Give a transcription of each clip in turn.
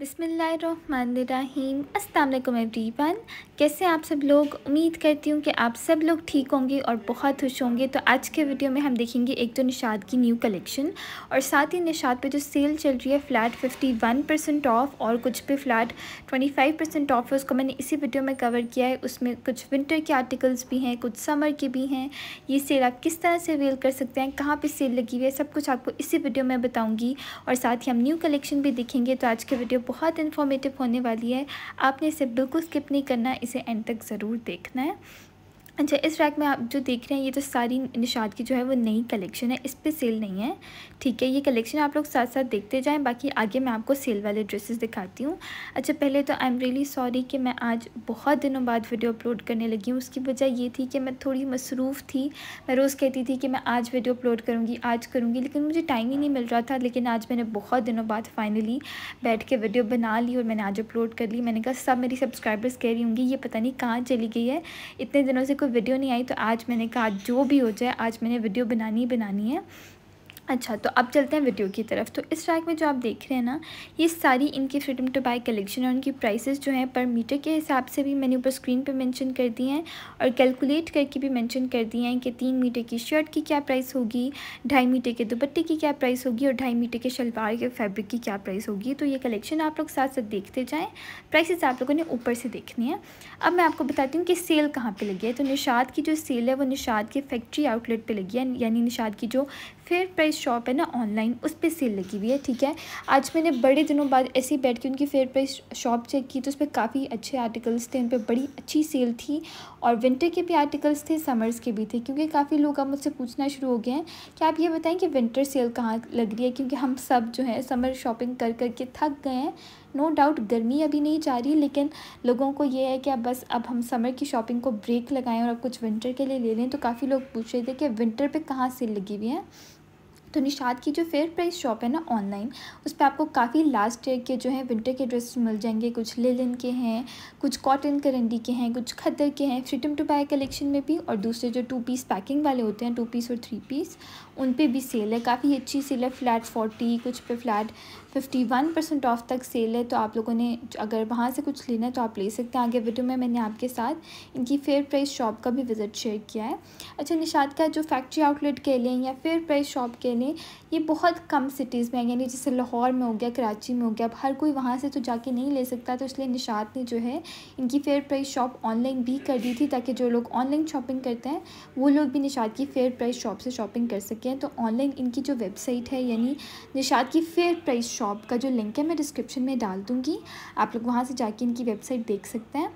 बिसमीम अल्लाम वन कैसे आप सब लोग उम्मीद करती हूँ कि आप सब लोग ठीक होंगे और बहुत खुश होंगे तो आज के वीडियो में हम देखेंगे एक तो निशाद की न्यू कलेक्शन और साथ ही निशाद पे जो सेल चल रही है फ़्लैट 51 परसेंट ऑफ और कुछ पे फ़्लैट 25 परसेंट ऑफ है उसको मैंने इसी वीडियो में कवर किया है उसमें कुछ विंटर के आर्टिकल्स भी हैं कुछ समर के भी हैं ये सेल आप किस तरह से अवेल कर सकते हैं कहाँ पर सेल लगी हुई है सब कुछ आपको इसी वीडियो में बताऊँगी और साथ ही हम न्यू कलेक्शन भी देखेंगे तो आज के वीडियो बहुत इन्फॉर्मेटिव होने वाली है आपने इसे बिल्कुल स्किप नहीं करना इसे एंड तक ज़रूर देखना है अच्छा इस रैक में आप जो देख रहे हैं ये तो सारी निशाद की जो है वो नई कलेक्शन है इस पर सेल नहीं है ठीक है ये कलेक्शन आप लोग साथ साथ देखते जाएं बाकी आगे मैं आपको सेल वाले ड्रेसेस दिखाती हूँ अच्छा पहले तो आई एम रियली सॉरी कि मैं आज बहुत दिनों बाद वीडियो अपलोड करने लगी हूँ उसकी वजह ये थी कि मैं थोड़ी मसरूफ़ थी मैं रोज़ कहती थी कि मैं आज वीडियो अपलोड करूँगी आज करूँगी लेकिन मुझे टाइम ही नहीं मिल रहा था लेकिन आज मैंने बहुत दिनों बाद फाइनली बैठ के वीडियो बना ली और मैंने आज अपलोड कर ली मैंने कहा सब मेरी सब्सक्राइबर्स कह रही होंगी ये पता नहीं कहाँ चली गई है इतने दिनों से को वीडियो नहीं आई तो आज मैंने कहा जो भी हो जाए आज मैंने वीडियो बनानी ही बनानी है अच्छा तो अब चलते हैं वीडियो की तरफ तो इस रैक में जो आप देख रहे हैं ना ये सारी इनकी फ्रीडम टू बाई कलेक्शन और उनकी प्राइसेस जो हैं पर मीटर के हिसाब से भी मैंने ऊपर स्क्रीन पे मेंशन कर दी हैं और कैलकुलेट करके भी मेंशन कर दिए हैं कि तीन मीटर की शर्ट की क्या प्राइस होगी ढाई मीटर के दुपट्टे की क्या प्राइस होगी और ढाई मीटर के शलवार के फैब्रिक की क्या प्राइस होगी तो ये कलेक्शन आप लोग साथ साथ देखते जाएँ प्राइसेस आप लोगों ने ऊपर से देखनी है अब मैं आपको बताती हूँ कि सेल कहाँ पर लगी है तो निषाद की जो सेल है वो निषाद के फैक्ट्री आउटलेट पर लगी है यानी निषाद की जो फेयर प्राइस शॉप है ना ऑनलाइन उस पर सेल लगी हुई है ठीक है आज मैंने बड़े दिनों बाद ऐसे ही बैठ के उनकी फेयर प्राइस शॉप चेक की तो उस पर काफ़ी अच्छे आर्टिकल्स थे उन पर बड़ी अच्छी सेल थी और विंटर के भी आर्टिकल्स थे समर्स के भी थे क्योंकि काफ़ी लोग अब मुझसे पूछना शुरू हो गए हैं कि आप ये बताएं कि विंटर सेल कहाँ लग रही है क्योंकि हम सब जो है समर शॉपिंग कर कर के थक गए हैं नो डाउट गर्मी अभी नहीं जा रही लेकिन लोगों को ये है कि अब बस अब हम समर की शॉपिंग को ब्रेक लगाएं और अब कुछ विंटर के लिए ले लें तो काफ़ी लोग पूछ रहे थे कि विंटर पे कहाँ सेल लगी हुई है तो निशाद की जो फेयर प्राइस शॉप है ना ऑनलाइन उस पर आपको काफ़ी लास्ट ईयर के जो है विंटर के ड्रेस मिल जाएंगे कुछ लेलिन के हैं कुछ कॉटन करंडी के हैं कुछ खदर के हैं फ्रीडम टू बाय कलेक्शन में भी और दूसरे जो टू पीस पैकिंग वाले होते हैं टू पीस और थ्री पीस उन पर भी सेल है काफ़ी अच्छी सेल है फ्लैट फोर्टी कुछ पे flat fifty one percent off तक सेल है तो आप लोगों ने अगर वहाँ से कुछ लेना है तो आप ले सकते हैं आगे वीडियो में मैंने आपके साथ इनकी फेयर प्राइस शॉप का भी विज़िट शेयर किया है अच्छा निशाद का जो फैक्ट्री आउटलेट के लिए या फेयर प्राइस शॉप के लिए ने ये बहुत कम सिटीज़ में यानी जैसे लाहौर में हो गया कराची में हो गया अब हर कोई वहाँ से तो जाके नहीं ले सकता तो इसलिए निशात ने जो है इनकी फेयर प्राइस शॉप ऑनलाइन भी कर दी थी ताकि जो लोग ऑनलाइन शॉपिंग करते हैं वो लोग भी निशात की फेयर प्राइस शॉप से शॉपिंग कर सकें तो ऑनलाइन इनकी जो वेबसाइट है यानी निशात की फेयर प्राइस शॉप का जो लिंक है मैं डिस्क्रिप्शन में डाल दूँगी आप लोग वहाँ से जाके इनकी वेबसाइट देख सकते हैं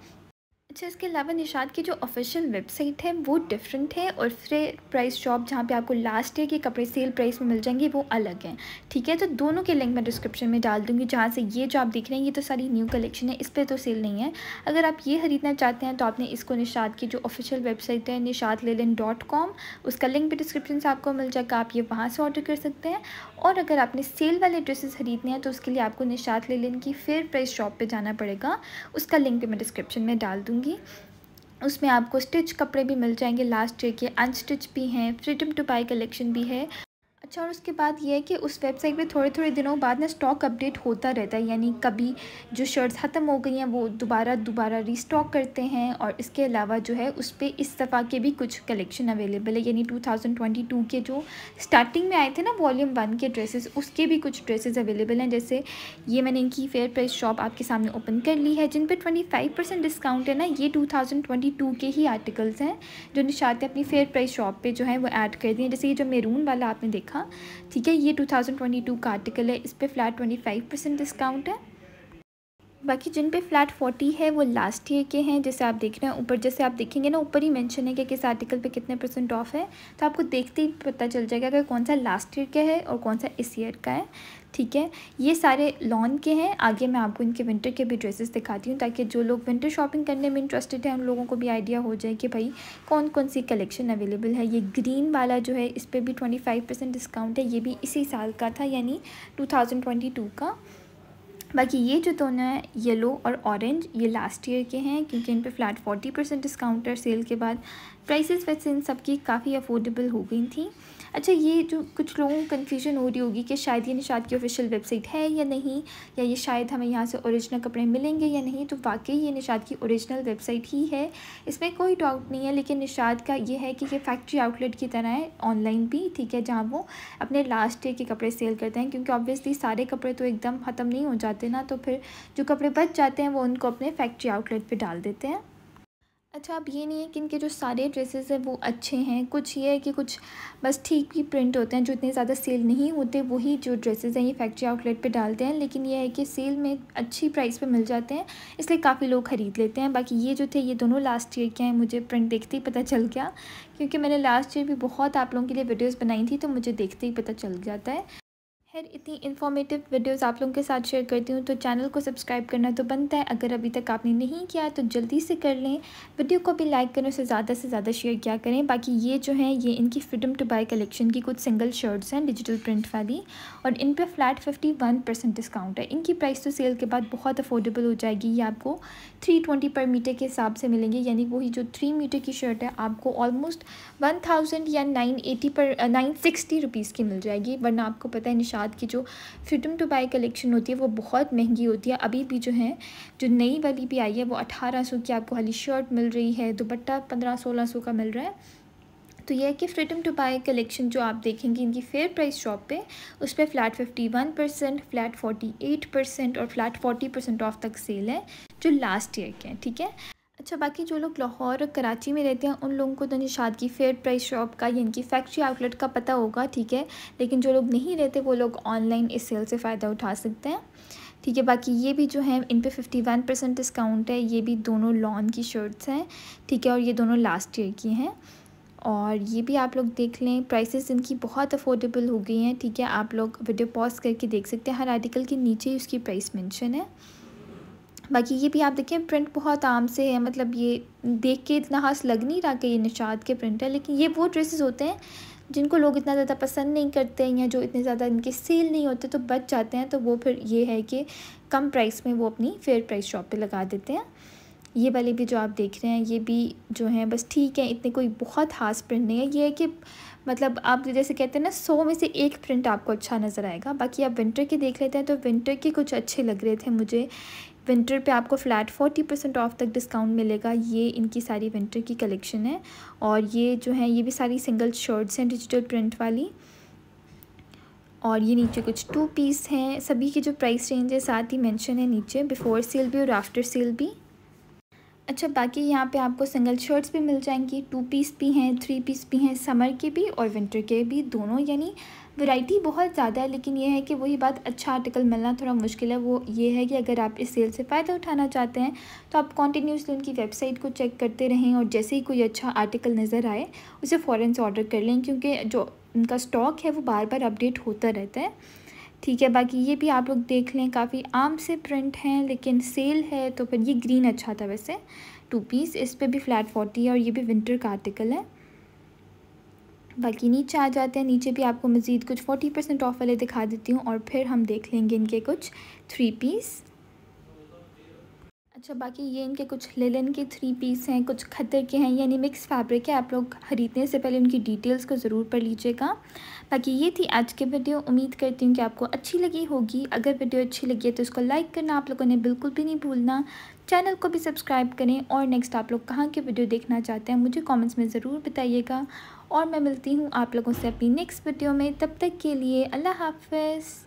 अच्छा इसके अलावा निशाद की जो ऑफिशियल वेबसाइट है वो डिफरेंट है और फिर प्राइस शॉप जहाँ पे आपको लास्ट ईयर के कपड़े सेल प्राइस में मिल जाएंगे वो अलग हैं ठीक है तो दोनों के लिंक मैं डिस्क्रिप्शन में डाल दूँगी जहाँ से ये जो आप देख रहे हैं ये तो सारी न्यू कलेक्शन है इस पर तो सेल नहीं है अगर आप ये ख़रीदना चाहते हैं तो आपने इसको निशाद की जो ऑफिशियल वेबसाइट है निशाद लेलन डॉट कॉम उसका लिंक भी डिस्क्रिप्शन से आपको मिल जाएगा आप ये वहाँ से ऑर्डर कर सकते हैं और अगर आपने सेल वाले ड्रेसेस ख़रीदने हैं तो उसके लिए आपको निशाद लेलन की फिर प्राइस शॉप पर जाना पड़ेगा उसका लिंक भी मैं डिस्क्रिप्शन में डाल दूँगी होगी उसमें आपको स्टिच कपड़े भी मिल जाएंगे लास्ट ईयर के अनस्टिच भी हैं फ्रीडम टू बाई कलेक्शन भी है अच्छा और उसके बाद ये है कि उस वेबसाइट पे थोड़े थोड़े दिनों बाद ना स्टॉक अपडेट होता रहता है यानी कभी जो शर्ट्स ख़त्म हो गई हैं वो दोबारा दोबारा रीस्टॉक करते हैं और इसके अलावा जो है उस पर इस दफ़ा के भी कुछ कलेक्शन अवेलेबल है यानी 2022 के जो स्टार्टिंग में आए थे ना वॉल्यूम वन के ड्रेसेस उसके भी कुछ ड्रेसेज अवेलेबल हैं जैसे ये मैंने इनकी फेयर प्राइस शॉप आपके सामने ओपन कर ली है जिन पर ट्वेंटी डिस्काउंट है ना ये टू के ही आर्टिकल्स हैं जो निशाते अपनी फेयर प्राइस शॉप पर जो है वो एड कर दिए जैसे ये जो मेरून वाला आपने देखा था ठीक है ये 2022 का आर्टिकल है इस पर फ्लैट 25 परसेंट डिस्काउंट है बाकी जिन पे फ्लैट 40 है वो लास्ट ईयर के हैं जैसे आप देख रहे हैं ऊपर जैसे आप देखेंगे ना ऊपर ही मेंशन है कि किस आर्टिकल पे कितने परसेंट ऑफ है तो आपको देखते ही पता चल जाएगा कि कौन सा लास्ट ईयर का है और कौन सा इस ईयर का है ठीक है ये सारे लॉन के हैं आगे मैं आपको इनके विंटर के भी ड्रेसेस दिखाती हूँ ताकि जो लोग विंटर शॉपिंग करने में इंटरेस्टेड हैं उन लोगों को भी आइडिया हो जाए कि भाई कौन कौन सी कलेक्शन अवेलेबल है ये ग्रीन वाला जो है इस पर भी ट्वेंटी फाइव परसेंट डिस्काउंट है ये भी इसी साल का था यानी टू थाउजेंड ट्वेंटी टू का बाकी ये जो दोनों हैं येलो और ऑरेंज ये लास्ट ईयर के हैं क्योंकि इन पर फ्लैट फोर्टी परसेंट डिस्काउंट है सेल के बाद प्राइसेस वैसे इन सब की काफ़ी अफोर्डेबल हो गई थी अच्छा ये जो कुछ लोगों को कन्फ्यूजन हो रही होगी कि शायद ये निशाद की ऑफिशियल वेबसाइट है या नहीं या ये शायद हमें यहाँ से ओरिजिनल कपड़े मिलेंगे या नहीं तो वाकई ये निशाद की ओरिजिनल वेबसाइट ही है इसमें कोई डाउट नहीं है लेकिन निशाद का ये है कि ये फैक्ट्री आउटलेट की तरह है ऑनलाइन भी ठीक है जहाँ वो अपने लास्ट ईयर के कपड़े सेल करते हैं क्योंकि ऑब्वियसली सारे कपड़े तो एकदम ख़त्म नहीं हो जाते जाते ना तो फिर जो कपड़े बच जाते हैं वो उनको अपने फैक्ट्री आउटलेट पर डाल देते हैं अच्छा अब ये नहीं है कि इनके जो सारे ड्रेसेस हैं वो अच्छे हैं कुछ ये है कि कुछ बस ठीक ही प्रिंट होते हैं जो इतने ज़्यादा सेल नहीं होते वही जो ड्रेसेस हैं ये फैक्ट्री आउटलेट पे डालते हैं लेकिन ये है कि सेल में अच्छी प्राइस पे मिल जाते हैं इसलिए काफ़ी लोग ख़रीद लेते हैं बाकी ये जो थे ये दोनों लास्ट ईयर के हैं मुझे प्रिंट देखते ही पता चल गया क्योंकि मैंने लास्ट ईयर भी बहुत आप लोगों के लिए वीडियोज़ बनाई थी तो मुझे देखते ही पता चल जाता है खैर इतनी इन्फॉर्मेटिव वीडियोस आप लोगों के साथ शेयर करती हूँ तो चैनल को सब्सक्राइब करना तो बनता है अगर अभी तक आपने नहीं किया तो जल्दी से कर लें वीडियो को भी लाइक करें उसे ज़्यादा से ज़्यादा शेयर किया करें बाकी ये जो है ये इनकी फ्रीडम टू बाय कलेक्शन की कुछ सिंगल शर्ट्स हैं डिजिटल प्रिंट वाली और इन पर flat fifty one percent discount है इनकी प्राइस तो सेल के बाद बहुत अफोर्डेबल हो जाएगी ये आपको थ्री ट्वेंटी पर मीटर के हिसाब से मिलेंगे यानी वही जो थ्री मीटर की शर्ट है आपको ऑलमोस्ट वन थाउजेंड या नाइन एटी पर नाइन सिक्सटी रुपीज़ की मिल जाएगी वरना आपको पता है निशान बाद की जो फिटम टू बाई कलेक्शन होती है वो बहुत महंगी होती है अभी भी जो है जो नई वाली भी आई है वो अठारह सौ की आपको वाली शर्ट मिल रही है दुपट्टा पंद्रह सोलह सौ का मिल रहा है तो यह है कि फ्रीडम टू बाई कलेक्शन जो आप देखेंगे इनकी फेयर प्राइस शॉप पे उस पर flat fifty one percent flat forty eight percent और फ्लैट फोर्टी परसेंट ऑफ तक सेल है जो लास्ट ईयर के हैं ठीक है अच्छा बाकी जो लोग लाहौर और कराची में रहते हैं उन लोगों को तो निशाद की फेयर प्राइस शॉप का या इनकी फैक्ट्री आउटलेट का पता होगा ठीक है लेकिन जो लोग नहीं रहते वो लोग ऑनलाइन इस सेल से फ़ायदा उठा सकते हैं ठीक है बाकी ये भी जो है इन पे फिफ्टी वन परसेंट डिस्काउंट है ये भी दोनों लॉन की शर्ट्स हैं ठीक है और ये दोनों लास्ट ईयर की हैं और ये भी आप लोग देख लें प्राइसेस इनकी बहुत अफोर्डेबल हो गई हैं ठीक है आप लोग वीडियो पॉज करके देख सकते हैं हर आर्टिकल के नीचे ही उसकी प्राइस मेंशन है बाकी ये भी आप देखें प्रिंट बहुत आम से है मतलब ये देख के इतना खास लग नहीं रहा कि ये निशाद के प्रिंट है लेकिन ये वो ड्रेसेस होते हैं जिनको लोग इतना ज़्यादा पसंद नहीं करते हैं या जो इतने ज़्यादा इनके सेल नहीं होते तो बच जाते हैं तो वो फिर ये है कि कम प्राइस में वो अपनी फेयर प्राइस शॉप पर लगा देते हैं ये वाले भी जो आप देख रहे हैं ये भी जो हैं बस ठीक है इतने कोई बहुत खास प्रिंट नहीं है ये है कि मतलब आप जैसे कहते हैं ना सौ में से एक प्रिंट आपको अच्छा नज़र आएगा बाकी आप विंटर के देख लेते हैं तो विंटर के कुछ अच्छे लग रहे थे मुझे विंटर पे आपको फ़्लैट फोर्टी परसेंट ऑफ तक डिस्काउंट मिलेगा ये इनकी सारी विंटर की कलेक्शन है और ये जो है ये भी सारी सिंगल शर्ट्स हैं डिजिटल प्रिंट वाली और ये नीचे कुछ टू पीस हैं सभी की जो प्राइस रेंज है साथ ही मेंशन है नीचे बिफ़ोर सेल भी और आफ्टर सेल भी अच्छा बाकी यहाँ पे आपको सिंगल शर्ट्स भी मिल जाएंगी टू पीस भी हैं थ्री पीस भी हैं समर के भी और विंटर के भी दोनों यानी वैरायटी बहुत ज़्यादा है लेकिन ये है कि वही बात अच्छा आर्टिकल मिलना थोड़ा मुश्किल है वो ये है कि अगर आप इस सेल से फ़ायदा उठाना चाहते हैं तो आप कॉन्टीन्यूसली उनकी वेबसाइट को चेक करते रहें और जैसे ही कोई अच्छा आर्टिकल नज़र आए उसे फ़ौरन से ऑर्डर कर लें क्योंकि जो उनका स्टॉक है वो बार बार अपडेट होता रहता है ठीक है बाकी ये भी आप लोग देख लें काफ़ी आम से प्रिंट हैं लेकिन सेल है तो फिर ये ग्रीन अच्छा था वैसे टू पीस इस पर भी फ्लैट फोर्टी है और ये भी विंटर का आर्टिकल है बाकी नीचे आ जाते हैं नीचे भी आपको मज़ीद कुछ फोर्टी परसेंट ऑफ वाले दिखा देती हूँ और फिर हम देख लेंगे इनके कुछ थ्री पीस अच्छा बाकी ये इनके कुछ लेलन के थ्री पीस हैं कुछ खतर के हैं यानी मिक्स फैब्रिक है आप लोग ख़रीदने से पहले उनकी डिटेल्स को ज़रूर पढ़ लीजिएगा बाकी ये थी आज की वीडियो उम्मीद करती हूँ कि आपको अच्छी लगी होगी अगर वीडियो अच्छी लगी है तो उसको लाइक करना आप लोगों ने बिल्कुल भी नहीं भूलना चैनल को भी सब्सक्राइब करें और नेक्स्ट आप लोग कहाँ की वीडियो देखना चाहते हैं मुझे कॉमेंट्स में ज़रूर बताइएगा और मैं मिलती हूँ आप लोगों से अपनी नेक्स्ट वीडियो में तब तक के लिए अल्लाह हाफ